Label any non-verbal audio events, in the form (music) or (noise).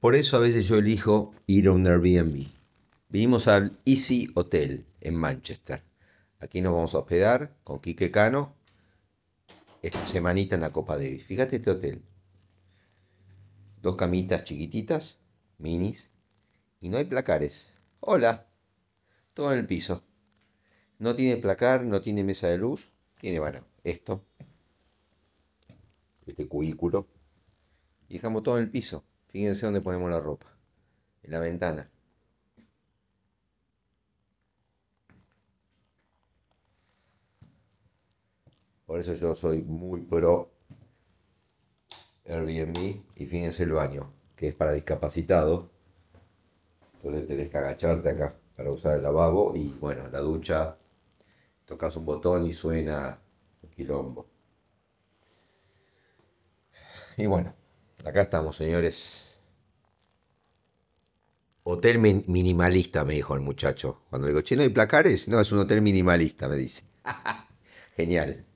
Por eso a veces yo elijo ir a un Airbnb. Vinimos al Easy Hotel en Manchester. Aquí nos vamos a hospedar con Quique Cano esta semanita en la Copa Davis. Fíjate este hotel. Dos camitas chiquititas, minis, y no hay placares. Hola. Todo en el piso. No tiene placar, no tiene mesa de luz, tiene, bueno, esto. Este cubículo. Y dejamos todo en el piso Fíjense dónde ponemos la ropa. En la ventana. Por eso yo soy muy pro Airbnb y fíjense el baño, que es para discapacitados. Entonces tenés que agacharte acá para usar el lavabo y bueno, la ducha, tocas un botón y suena un quilombo. Y bueno, Acá estamos, señores. Hotel minimalista, me dijo el muchacho. Cuando le digo, che, no hay placares. No, es un hotel minimalista, me dice. (laughs) Genial.